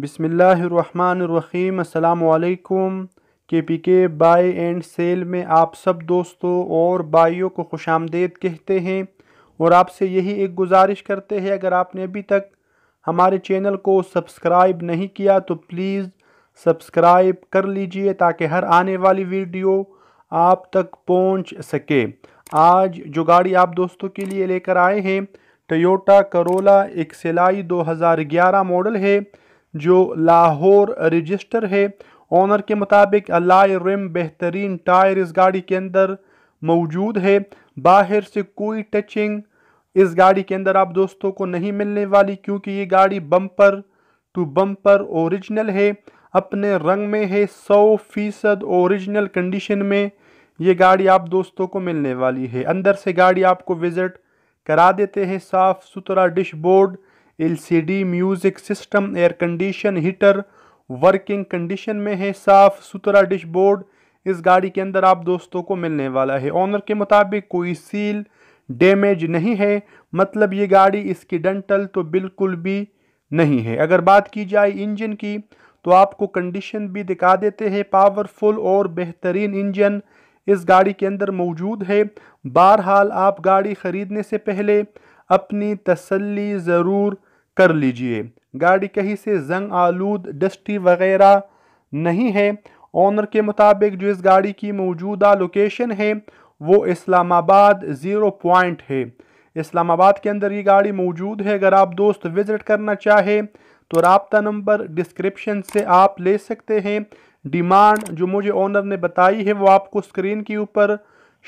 بسم اللہ الرحمن الرحیم السلام علیکم کے پی کے بائی اینڈ سیل میں آپ سب دوستوں اور بائیوں کو خوش آمدید کہتے ہیں اور آپ سے یہی ایک گزارش کرتے ہیں اگر آپ نے ابھی تک ہمارے چینل کو سبسکرائب نہیں کیا تو پلیز سبسکرائب کر لیجئے تاکہ ہر آنے والی ویڈیو آپ تک پہنچ سکے آج جو گاڑی آپ دوستوں کے لیے لے کر آئے ہیں ٹیوٹا کرولا ایک سلائی دو ہزار گیارہ ماڈل ہے جو لاہور رجسٹر ہے آنر کے مطابق الائے رم بہترین ٹائر اس گاڑی کے اندر موجود ہے باہر سے کوئی ٹچنگ اس گاڑی کے اندر آپ دوستوں کو نہیں ملنے والی کیونکہ یہ گاڑی بمپر ٹو بمپر اوریجنل ہے اپنے رنگ میں ہے سو فیصد اوریجنل کنڈیشن میں یہ گاڑی آپ دوستوں کو ملنے والی ہے اندر سے گاڑی آپ کو وزٹ کرا دیتے ہیں صاف ستھرا dashboard L C D music system air condition heater working condition میں ہے صاف ستھرا ڈش بورڈ اس گاڑی کے اندر آپ دوستوں کو ملنے والا ہے آنر کے مطابق کوئی سیل ڈیمیج نہیں ہے مطلب یہ گاڑی اس کی ڈنٹل تو بالکل بھی نہیں ہے اگر بات کی جائے انجن کی تو آپ کو کنڈیشن بھی دکھا دیتے ہیں پاورفل اور بہترین انجن اس گاڑی کے اندر موجود ہے بہرحال آپ گاڑی خریدنے سے پہلے اپنی تسلی ضرور کر لیجئے گاڑی کہیں سے زنگ آلود ڈسٹی وغیرہ نہیں ہے آنر کے مطابق جو اس گاڑی کی موجودہ لوکیشن ہے وہ اسلام آباد زیرو پوائنٹ ہے اسلام آباد کے اندر یہ گاڑی موجود ہے اگر آپ دوست وزٹ کرنا چاہے تو رابطہ نمبر ڈسکرپشن سے آپ لے سکتے ہیں ڈیمانڈ جو مجھے آنر نے بتائی ہے وہ آپ کو اسکرین کے اوپر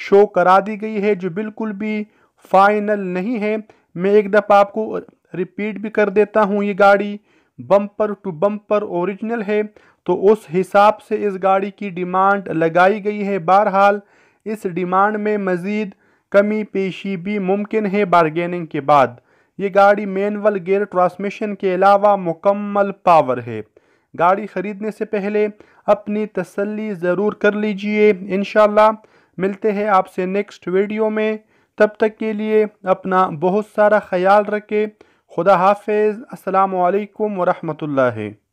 شو کرا دی گئی ہے جو بالکل بھی فائنل نہیں ہے میں ایک دفعہ آپ کو ریپیٹ بھی کر دیتا ہوں یہ گاڑی بمپر ٹو بمپر اوریجنل ہے تو اس حساب سے اس گاڑی کی ڈیمانڈ لگائی گئی ہے بہرحال اس ڈیمانڈ میں مزید کمی پیشی بھی ممکن ہے بارگیننگ کے بعد یہ گاڑی مینول گیئر ٹرانسمیشن کے علاوہ مکمل پاور ہے گاڑی خریدنے سے پہلے اپنی تسلی ضرور کر لیجئے انشاءاللہ ملتے ہیں آپ سے نیکسٹ ویڈیو میں تب تک کے لیے اپنا بہت سارا خیال رکھے خدا حافظ السلام علیکم ورحمت الله